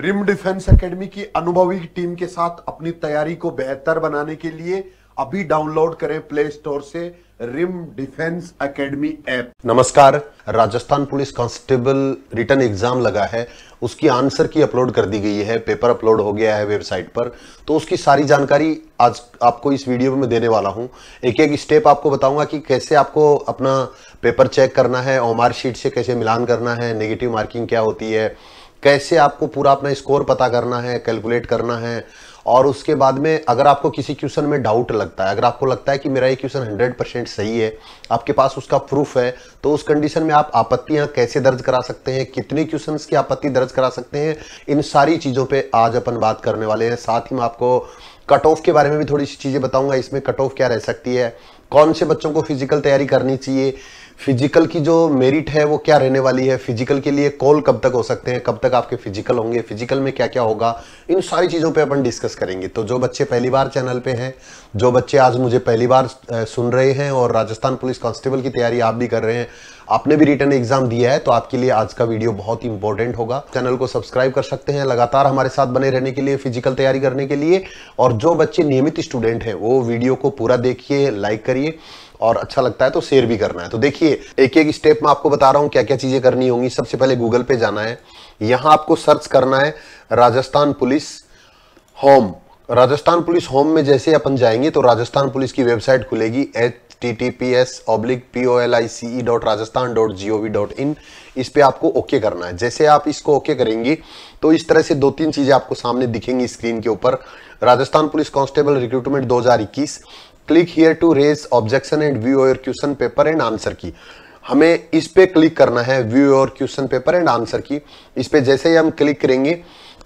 rim defence Academy की अनुभवी team के साथ अपनी तैयारी को बेहतर बनाने के लिए अभी डाउनलोड करें प्ले स्टोर से रिम डिफेंस एकेडमी ऐप नमस्कार Rajasthan police constable written exam लगा है उसकी आंसर की अपलोड कर दी गई है पेपर अपलोड हो गया है वेबसाइट पर तो उसकी सारी जानकारी आज आपको इस वीडियो में देने वाला हूं एक एक स्टेप आपको बताऊंगा कि कैसे आपको अपना पेपर चेक करना है ओमार शीट से कैसे मिलान करना है नेगेटिव मार्किंग क्या होती है कैसे आपको पूरा अपना स्कोर पता करना है कैलकुलेट करना है और उसके बाद में अगर आपको किसी क्वेश्चन में डाउट लगता है अगर आपको लगता है कि मेरा ये क्वेश्चन हंड्रेड परसेंट सही है आपके पास उसका प्रूफ है तो उस कंडीशन में आप आपत्तियां कैसे दर्ज करा सकते हैं कितने क्वेश्चन की आपत्ति दर्ज करा सकते हैं इन सारी चीज़ों पर आज अपन बात करने वाले हैं साथ ही मैं आपको कट ऑफ के बारे में भी थोड़ी सी चीज़ें बताऊँगा इसमें कट ऑफ क्या रह सकती है कौन से बच्चों को फिजिकल तैयारी करनी चाहिए फिजिकल की जो मेरिट है वो क्या रहने वाली है फिजिकल के लिए कॉल कब तक हो सकते हैं कब तक आपके फिजिकल होंगे फिजिकल में क्या क्या होगा इन सारी चीज़ों पे अपन डिस्कस करेंगे तो जो बच्चे पहली बार चैनल पे हैं जो बच्चे आज मुझे पहली बार सुन रहे हैं और राजस्थान पुलिस कांस्टेबल की तैयारी आप भी कर रहे हैं आपने भी रिटर्न एग्जाम दिया है तो आपके लिए आज का वीडियो बहुत ही इंपॉर्टेंट होगा चैनल को सब्सक्राइब कर सकते हैं लगातार हमारे साथ बने रहने के लिए फिजिकल तैयारी करने के लिए और जो बच्चे नियमित स्टूडेंट हैं वो वीडियो को पूरा देखिए लाइक करिए और अच्छा लगता है तो शेयर भी करना है तो देखिए एक एक स्टेप में आपको बता रहा हूँ क्या क्या चीजें करनी होंगी सबसे पहले गूगल पे जाना है यहाँ आपको सर्च करना है Rajasthan police home Rajasthan police home में जैसे अपन जाएंगे तो राजस्थान पुलिस की वेबसाइट खुलेगी H T T P S oblique L I dot Rajasthan dot G O V dot in इस पे आपको ओके करना है जैसे आप इसको ओके करेंगी तो इस तरह से दो तीन चीज़ें आपको सामने दिखेंगी स्क्रीन के ऊपर Rajasthan police constable recruitment 2021 click here to raise objection and view your question paper and answer key हमें इस पे क्लिक करना है view your question paper and answer key इस पे जैसे ही हम क्लिक करेंगे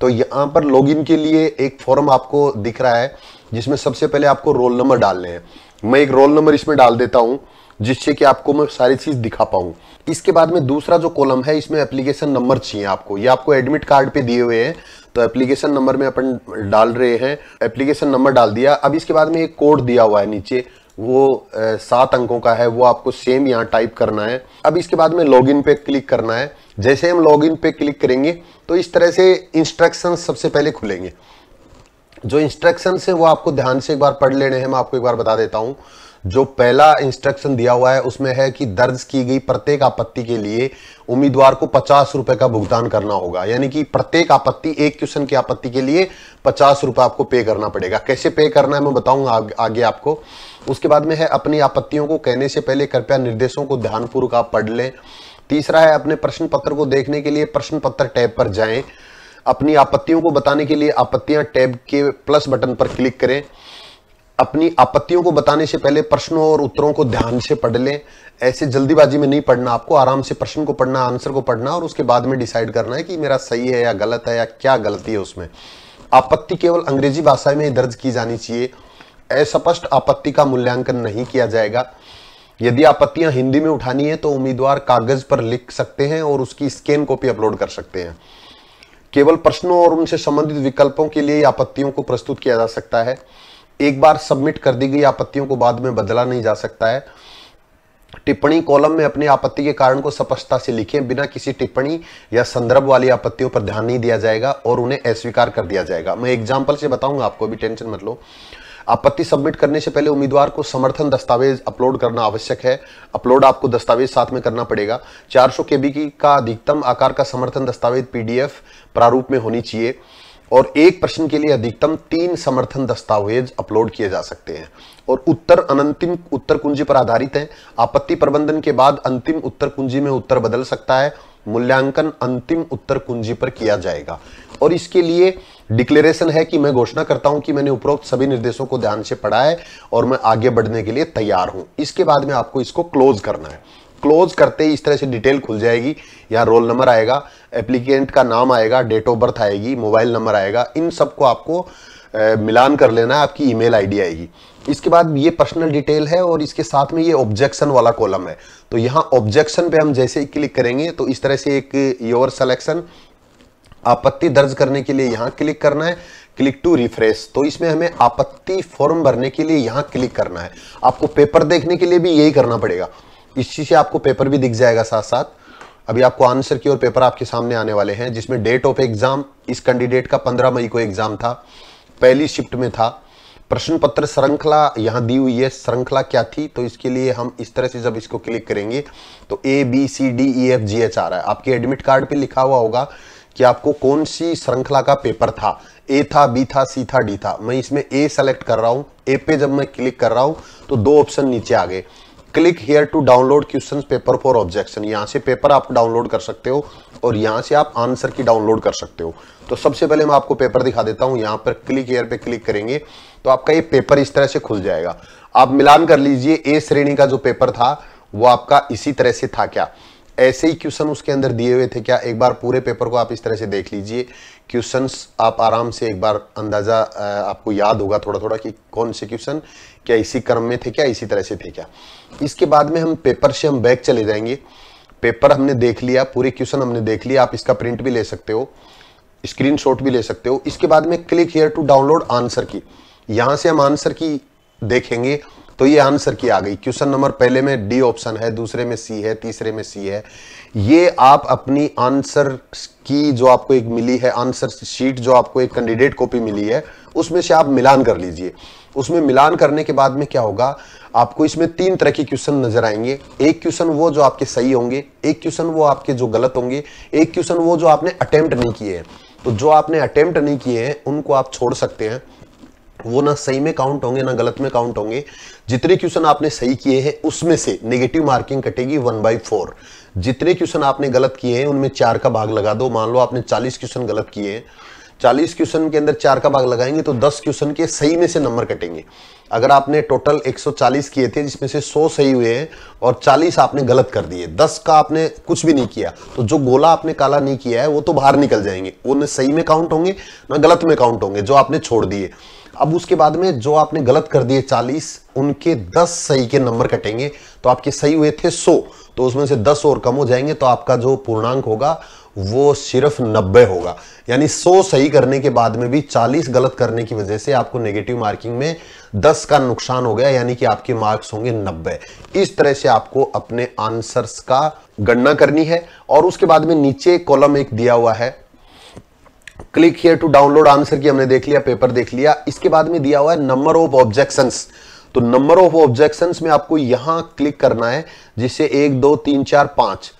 तो यहाँ पर लॉगिन के लिए एक फॉर्म आपको दिख रहा है जिसमें सबसे पहले आपको रोल नंबर डालने हैं मैं एक रोल नंबर इसमें डाल देता हूँ जिससे कि आपको मैं सारी चीज़ दिखा पाऊँ इसके बाद में दूसरा जो कॉलम है इसमें एप्लीकेशन नंबर चाहिए आपको ये आपको एडमिट कार्ड पे दिए हुए हैं तो एप्लीकेशन नंबर में अपन डाल रहे हैं एप्लीकेशन नंबर डाल दिया अब इसके बाद में एक कोड दिया हुआ है नीचे वो सात अंकों का है वो आपको सेम यहाँ टाइप करना है अब इसके बाद में लॉगिन पे क्लिक करना है जैसे हम लॉगिन पे क्लिक करेंगे तो इस तरह से इंस्ट्रक्शन सबसे पहले खुलेंगे जो इंस्ट्रक्शन है वो आपको ध्यान से एक बार पढ़ लेने हैं मैं आपको एक बार बता देता हूं जो पहला इंस्ट्रक्शन दिया हुआ है उसमें है कि दर्ज की गई प्रत्येक आपत्ति के लिए उम्मीदवार को पचास रुपए का भुगतान करना होगा यानी कि प्रत्येक आपत्ति एक क्वेश्चन की आपत्ति के लिए पचास रुपए आपको पे करना पड़ेगा कैसे पे करना है मैं बताऊंगा आग, आगे आपको उसके बाद में है अपनी आपत्तियों को कहने से पहले कृपया निर्देशों को ध्यानपूर्वक आप पढ़ लें तीसरा है अपने प्रश्न पत्र को देखने के लिए प्रश्न पत्र टैब पर जाएं अपनी आपत्तियों को बताने के लिए आपत्तियां टैब के प्लस बटन पर क्लिक करें अपनी आपत्तियों को बताने से पहले प्रश्नों और उत्तरों को ध्यान से पढ़ लें ऐसे जल्दीबाजी में नहीं पढ़ना आपको आराम से प्रश्न को पढ़ना आंसर को पढ़ना और उसके बाद में डिसाइड करना है कि मेरा सही है या गलत है या क्या गलती है उसमें आपत्ति केवल अंग्रेजी भाषा में दर्ज की जानी चाहिए अस्पष्ट आपत्ति का मूल्यांकन नहीं किया जाएगा यदि आपत्तियां हिंदी में उठानी है तो उम्मीदवार कागज पर लिख सकते हैं और उसकी स्कैन कॉपी अपलोड कर सकते हैं केवल प्रश्नों और उनसे संबंधित विकल्पों के लिए आपत्तियों को प्रस्तुत किया जा सकता है एक बार सबमिट कर दी गई आपत्तियों को बाद में बदला नहीं जा सकता है टिप्पणी कॉलम में अपनी आपत्ति के कारण को स्पष्टता से लिखें बिना किसी टिप्पणी या संदर्भ वाली आपत्तियों पर ध्यान नहीं दिया जाएगा और उन्हें अस्वीकार कर दिया जाएगा मैं एग्जाम्पल से बताऊंगा आपको भी टेंशन मत लो आपत्ति सबमिट करने से पहले उम्मीदवार को समर्थन दस्तावेज अपलोड करना आवश्यक है अपलोड आपको दस्तावेज साथ में करना पड़ेगा 400 सौ के की का अधिकतम आकार का समर्थन दस्तावेज पीडीएफ प्रारूप में होनी चाहिए और एक प्रश्न के लिए अधिकतम तीन समर्थन दस्तावेज अपलोड किए जा सकते हैं और उत्तर अनंतिम उत्तर कुंजी पर आधारित है आपत्ति प्रबंधन के बाद अंतिम उत्तर कुंजी में उत्तर बदल सकता है मूल्यांकन अंतिम उत्तर कुंजी पर किया जाएगा और इसके लिए डिक्लेरेशन है कि मैं घोषणा करता हूं कि मैंने उपरोक्त सभी निर्देशों को ध्यान से पढ़ा है और मैं आगे बढ़ने के लिए तैयार हूं इसके बाद में आपको इसको क्लोज करना है क्लोज करते ही इस तरह से डिटेल खुल जाएगी यहाँ रोल नंबर आएगा एप्लीकेंट का नाम आएगा डेट ऑफ बर्थ आएगी मोबाइल नंबर आएगा इन सबको आपको मिलान कर लेना है आपकी ईमेल आईडी आएगी इसके बाद ये पर्सनल डिटेल है और इसके साथ में ये ऑब्जेक्शन वाला कॉलम है तो यहाँ ऑब्जेक्शन पे हम जैसे ही क्लिक करेंगे तो इस तरह से एक योर सेलेक्शन आपत्ति दर्ज करने के लिए यहाँ क्लिक करना है क्लिक टू रिफ्रेश तो इसमें हमें आपत्ति फॉर्म भरने के लिए यहाँ क्लिक करना है आपको पेपर देखने के लिए भी यही करना पड़ेगा इस चीज से आपको पेपर भी दिख जाएगा साथ साथ अभी आपको आंसर की और पेपर आपके सामने आने वाले हैं जिसमें डेट ऑफ एग्जाम इस कैंडिडेट का पंद्रह मई को एग्जाम था पहली शिफ्ट में था प्रश्न पत्र श्रृंखला यहाँ दी हुई है श्रृंखला क्या थी तो इसके लिए हम इस तरह से जब इसको क्लिक करेंगे तो A B C D E F G H आ रहा है आपके एडमिट कार्ड पे लिखा हुआ होगा कि आपको कौन सी श्रृंखला का पेपर था ए था बी था सी था डी था मैं इसमें ए सेलेक्ट कर रहा हूँ ए पे जब मैं क्लिक कर रहा हूँ तो दो ऑप्शन नीचे आ गए click here to download question paper for objection यहाँ से पेपर आप डाउनलोड कर सकते हो और यहाँ से आप आंसर की डाउनलोड कर सकते हो तो सबसे पहले मैं आपको पेपर दिखा देता हूँ यहाँ पर क्लिक हेयर पे क्लिक करेंगे तो आपका ये पेपर इस तरह से खुल जाएगा आप मिलान कर लीजिए ए श्रेणी का जो पेपर था वो आपका इसी तरह से था क्या ऐसे ही क्वेश्चन उसके अंदर दिए हुए थे क्या एक बार पूरे पेपर को आप इस तरह से देख लीजिए क्वेश्चंस आप आराम से एक बार अंदाज़ा आपको याद होगा थोड़ा थोड़ा कि कौन से क्वेश्चन क्या इसी क्रम में थे क्या इसी तरह से थे क्या इसके बाद में हम पेपर से हम बैक चले जाएंगे पेपर हमने देख लिया पूरे क्वेश्चन हमने देख लिया आप इसका प्रिंट भी ले सकते हो स्क्रीन भी ले सकते हो इसके बाद में click here to download answer key यहां से हम आंसर की देखेंगे तो ये आंसर की आ गई क्वेश्चन नंबर पहले में डी ऑप्शन है दूसरे में सी है तीसरे में सी है ये आप अपनी आंसर की जो आपको एक मिली है आंसर शीट जो आपको एक कैंडिडेट कॉपी मिली है उसमें से आप मिलान कर लीजिए उसमें मिलान करने के बाद में क्या होगा आपको इसमें तीन तरह के क्वेश्चन नजर आएंगे एक क्वेश्चन वो जो आपके सही होंगे एक क्वेश्चन वो आपके जो गलत होंगे एक क्वेश्चन वो जो आपने अटेम्प्ट नहीं किए हैं तो जो आपने अटेम्प्ट नहीं किए हैं उनको आप छोड़ सकते हैं वो ना सही में काउंट होंगे ना गलत में काउंट होंगे जितने क्वेश्चन आपने सही किए हैं उसमें से नेगेटिव मार्किंग कटेगी वन बाई फोर जितने क्वेश्चन आपने गलत किए हैं उनमें चार का भाग लगा दो मान लो आपने चालीस क्वेश्चन गलत किए हैं चालीस क्वेश्चन के अंदर चार का भाग लगाएंगे तो दस क्वेश्चन के सही में से नंबर कटेंगे अगर आपने टोटल एक किए थे जिसमें से सौ सही हुए हैं और चालीस आपने गलत कर दिए दस का आपने कुछ भी नहीं किया तो जो गोला आपने काला नहीं किया है वो तो बाहर निकल जाएंगे उन सही में काउंट होंगे ना गलत में काउंट होंगे जो आपने छोड़ दिए अब उसके बाद में जो आपने गलत कर दिए 40 उनके 10 सही के नंबर कटेंगे तो आपके सही हुए थे 100 तो उसमें से 10 और कम हो जाएंगे तो आपका जो पूर्णांक होगा वो सिर्फ 90 होगा यानी 100 सही करने के बाद में भी 40 गलत करने की वजह से आपको नेगेटिव मार्किंग में 10 का नुकसान हो गया यानी कि आपके मार्क्स होंगे 90 इस तरह से आपको अपने आंसर्स का गणना करनी है और उसके बाद में नीचे कॉलम एक दिया हुआ है click here to download answer की हमने देख लिया पेपर देख लिया इसके बाद में दिया हुआ है नंबर ऑफ ऑब्जेक्शन तो नंबर ऑफ ऑब्जेक्शन में आपको यहां क्लिक करना है जिससे एक दो तीन चार पांच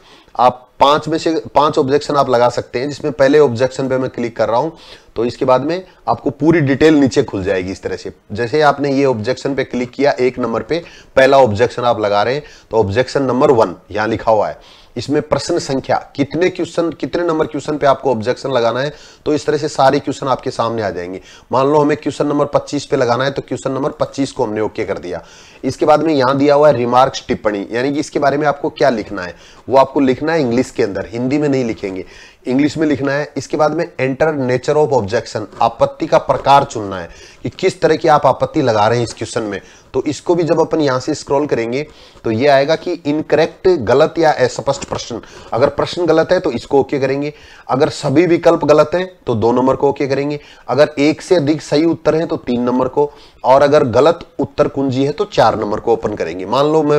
आप पांच में से पांच ऑब्जेक्शन आप लगा सकते हैं जिसमें पहले ऑब्जेक्शन पे मैं क्लिक कर रहा हूं तो इसके बाद में आपको पूरी डिटेल नीचे खुल जाएगी इस तरह से जैसे आपने ये ऑब्जेक्शन पे क्लिक किया एक नंबर पे पहला ऑब्जेक्शन आप लगा रहे हैं तो ऑब्जेक्शन नंबर वन यहां लिखा हुआ है इसमें प्रश्न संख्या कितने क्वेश्चन कितने नंबर क्वेश्चन पे आपको ऑब्जेक्शन लगाना है तो इस तरह से सारे क्वेश्चन आपके सामने आ जाएंगे मान लो हमें क्वेश्चन नंबर 25 पे लगाना है तो क्वेश्चन नंबर 25 को हमने ओके कर दिया इसके बाद में यहां दिया हुआ है रिमार्क्स टिप्पणी यानी कि इसके बारे में आपको क्या लिखना है वो आपको लिखना है इंग्लिश के अंदर हिंदी में नहीं लिखेंगे इंग्लिश में लिखना है इसके बाद में एंटर नेचर ऑफ ऑब्जेक्शन आपत्ति का प्रकार चुनना है कि किस तरह की आप आपत्ति लगा रहे हैं इस क्वेश्चन में तो इसको भी जब अपन यहां से स्क्रॉल करेंगे तो ये आएगा कि इनकरेक्ट गलत या अस्पष्ट प्रश्न अगर प्रश्न गलत है तो इसको ओके करेंगे अगर सभी विकल्प गलत है तो दो नंबर को ओके करेंगे अगर एक से अधिक सही उत्तर है तो तीन नंबर को और अगर गलत उत्तर कुंजी है तो चार नंबर को ओपन करेंगे मान लो मैं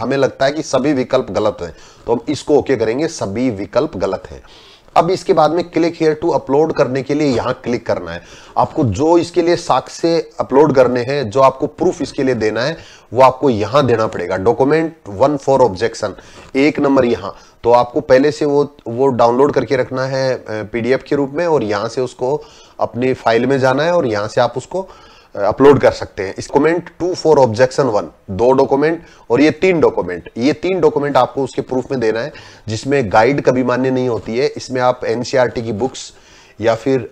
हमें लगता है कि सभी विकल्प गलत है तो हम इसको ओके करेंगे सभी विकल्प गलत है अब इसके बाद में क्लिक हेयर टू अपलोड करने के लिए यहां क्लिक करना है आपको जो इसके लिए साक्ष्य अपलोड करने हैं जो आपको प्रूफ इसके लिए देना है वो आपको यहां देना पड़ेगा डॉक्यूमेंट वन फॉर ऑब्जेक्शन एक नंबर यहां तो आपको पहले से वो वो डाउनलोड करके रखना है पीडीएफ के रूप में और यहां से उसको अपनी फाइल में जाना है और यहां से आप उसको अपलोड कर सकते हैं इस comment two for objection one दो डॉक्यूमेंट और ये तीन डॉक्यूमेंट ये तीन डॉक्यूमेंट आपको उसके प्रूफ में देना है जिसमें गाइड कभी मान्य नहीं होती है इसमें आप एनसीआरटी e की बुक्स या फिर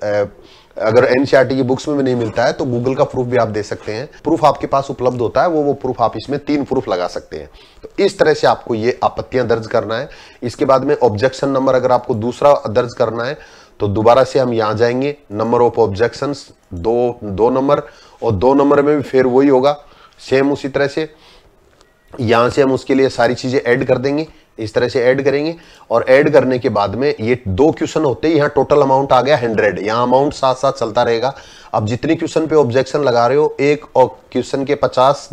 अगर एनसीआरटी e की बुक्स में भी नहीं मिलता है तो गूगल का प्रूफ भी आप दे सकते हैं प्रूफ आपके पास उपलब्ध होता है वो वो प्रूफ आप इसमें तीन प्रूफ लगा सकते हैं तो इस तरह से आपको ये आपत्तियां दर्ज करना है इसके बाद में ऑब्जेक्शन नंबर अगर आपको दूसरा दर्ज करना है तो दोबारा से हम यहां जाएंगे नंबर ऑफ ऑब्जेक्शन दो दो नंबर और दो नंबर में भी फिर वही होगा सेम उसी तरह से यहाँ से हम उसके लिए सारी चीज़ें ऐड कर देंगे इस तरह से ऐड करेंगे और ऐड करने के बाद में ये दो क्वेश्चन होते हैं यहाँ टोटल अमाउंट आ गया हंड्रेड यहाँ अमाउंट साथ साथ चलता रहेगा अब जितने क्वेश्चन पे ऑब्जेक्शन लगा रहे हो एक और क्वेश्चन के पचास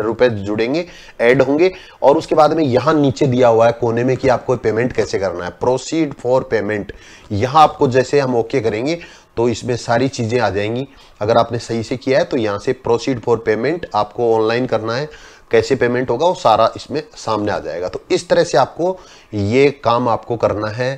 रुपए जुड़ेंगे ऐड होंगे और उसके बाद में यहाँ नीचे दिया हुआ है कोने में कि आपको पेमेंट कैसे करना है प्रोसीड फॉर पेमेंट यहाँ आपको जैसे हम ओके करेंगे तो इसमें सारी चीज़ें आ जाएंगी अगर आपने सही से किया है तो यहाँ से प्रोसीड फॉर पेमेंट आपको ऑनलाइन करना है कैसे पेमेंट होगा वो सारा इसमें सामने आ जाएगा तो इस तरह से आपको ये काम आपको करना है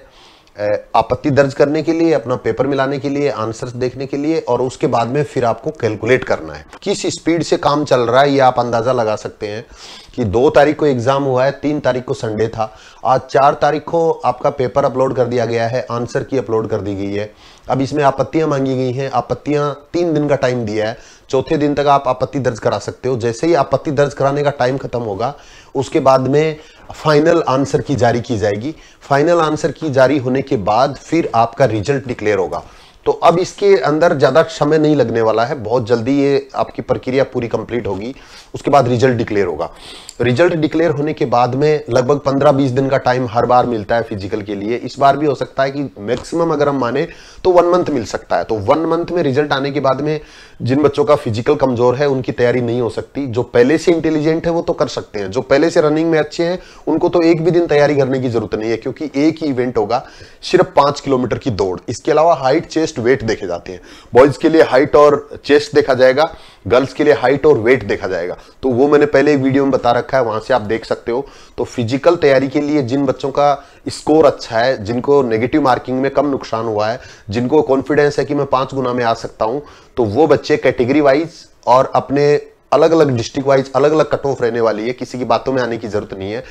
आपत्ति दर्ज करने के लिए अपना पेपर मिलाने के लिए आंसर्स देखने के लिए और उसके बाद में फिर आपको कैलकुलेट करना है किस स्पीड से काम चल रहा है ये आप अंदाज़ा लगा सकते हैं कि दो तारीख को एग्जाम हुआ है तीन तारीख को संडे था आज चार तारीख को आपका पेपर अपलोड कर दिया गया है आंसर की अपलोड कर दी गई है अब इसमें आपत्तियां मांगी गई हैं आपत्तियां तीन दिन का टाइम दिया है चौथे दिन तक आप आपत्ति दर्ज करा सकते हो जैसे ही आपत्ति दर्ज कराने का टाइम खत्म होगा उसके बाद में फाइनल आंसर की जारी की जाएगी फाइनल आंसर की जारी होने के बाद फिर आपका रिजल्ट डिक्लेयर होगा तो अब इसके अंदर ज़्यादा समय नहीं लगने वाला है बहुत जल्दी ये आपकी प्रक्रिया पूरी कंप्लीट होगी उसके बाद रिजल्ट डिक्लेयर होगा रिजल्ट डिक्लेयर होने के बाद में लगभग 15-20 दिन का टाइम हर बार मिलता है फिजिकल के लिए इस बार भी हो सकता है कि मैक्सिमम अगर हम माने तो वन मंथ मिल सकता है तो वन मंथ में रिजल्ट आने के बाद में जिन बच्चों का फिजिकल कमजोर है उनकी तैयारी नहीं हो सकती जो पहले से इंटेलिजेंट है वो तो कर सकते हैं जो पहले से रनिंग में अच्छे हैं उनको तो एक भी दिन तैयारी करने की जरूरत नहीं है क्योंकि एक ही इवेंट होगा सिर्फ पांच किलोमीटर की दौड़ इसके अलावा हाइट चेस्ट वेट देखे जाते हैं बॉयज के लिए हाइट और चेस्ट देखा जाएगा गर्ल्स के लिए हाइट और वेट देखा जाएगा तो वो मैंने पहले एक वीडियो में बता रखा है वहां से आप देख सकते हो तो फिजिकल तैयारी के लिए जिन बच्चों का स्कोर अच्छा है जिनको नेगेटिव मार्किंग में कम नुकसान हुआ है जिनको कॉन्फिडेंस है कि मैं पांच गुना में आ सकता हूं तो वो बच्चे कैटेगरी वाइज और अपने अलग अलग डिस्ट्रिक्ट वाइज अलग अलग कट ऑफ रहने वाली है किसी की बातों में आने की जरूरत नहीं है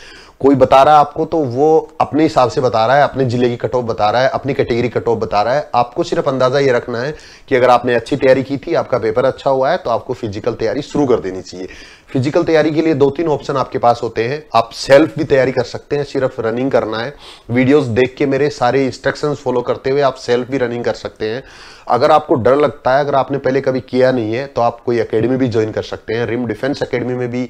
कोई बता रहा है आपको तो वो अपने हिसाब से बता रहा है अपने जिले की कट ऑफ बता रहा है अपनी कैटेगरी कट ऑफ बता रहा है आपको सिर्फ अंदाजा ये रखना है कि अगर आपने अच्छी तैयारी की थी आपका पेपर अच्छा हुआ है तो आपको फिजिकल तैयारी शुरू कर देनी चाहिए फिजिकल तैयारी के लिए दो तीन ऑप्शन आपके पास होते हैं आप सेल्फ भी तैयारी कर सकते हैं सिर्फ रनिंग करना है वीडियोज देख के मेरे सारे इंस्ट्रक्शन फॉलो करते हुए आप सेल्फ भी रनिंग कर सकते हैं अगर आपको डर लगता है अगर आपने पहले कभी किया नहीं है तो आप कोई अकेडमी भी ज्वाइन कर सकते हैं रिम डिफेंस अकेडमी में भी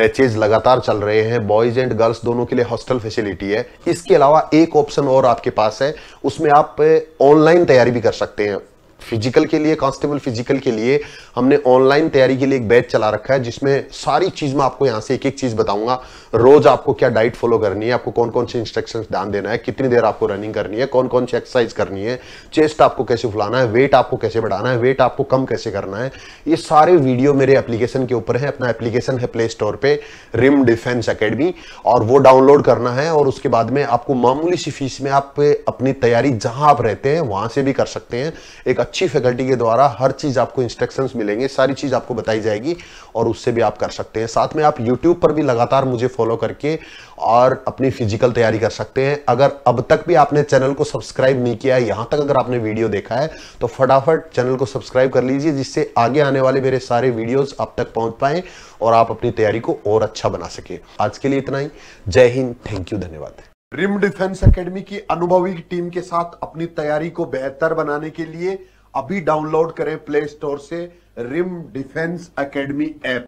बैचेज लगातार चल रहे हैं बॉयज एंड गर्ल्स दोनों के लिए हॉस्टल फैसिलिटी है इसके अलावा एक ऑप्शन और आपके पास है उसमें आप ऑनलाइन तैयारी भी कर सकते हैं फिजिकल के लिए कांस्टेबल फिजिकल के लिए हमने ऑनलाइन तैयारी के लिए एक बैच चला रखा है जिसमें सारी चीज़ मैं आपको यहाँ से एक एक चीज़ बताऊंगा रोज आपको क्या डाइट फॉलो करनी है आपको कौन कौन से इंस्ट्रक्शन ध्यान देना है कितनी देर आपको रनिंग करनी है कौन कौन सी एक्सरसाइज करनी है चेस्ट आपको कैसे फुलाना है वेट आपको कैसे बढ़ाना है वेट आपको कम कैसे करना है ये सारे वीडियो मेरे एप्लीकेशन के ऊपर है अपना एप्लीकेशन है प्ले स्टोर पर रिम डिफेंस अकेडमी और वो डाउनलोड करना है और उसके बाद में आपको मामूली सी फीस में आप अपनी तैयारी जहां आप रहते हैं वहां से भी कर सकते हैं एक अच्छी फैकल्टी के द्वारा हर चीज आपको इंस्ट्रक्शन मिलेंगे सारी चीज आपको बताई जाएगी और उससे भी आप कर सकते हैं साथ में आप यूट्यूब पर भी लगातार मुझे फॉलो करके और अपनी फिजिकल तैयारी कर सकते हैं अगर अब तक भी आपने चैनल को सब्सक्राइब नहीं किया है यहाँ तक अगर आपने वीडियो देखा है तो फटाफट चैनल को सब्सक्राइब कर लीजिए जिससे आगे आने वाले मेरे सारे वीडियोज आप तक पहुँच पाएँ और आप अपनी तैयारी को और अच्छा बना सके आज के लिए इतना ही जय हिंद थैंक यू धन्यवाद रिम डिफेंस एकेडमी की अनुभवी टीम के साथ अपनी तैयारी को बेहतर बनाने के लिए अभी डाउनलोड करें प्ले स्टोर से रिम डिफेंस एकेडमी ऐप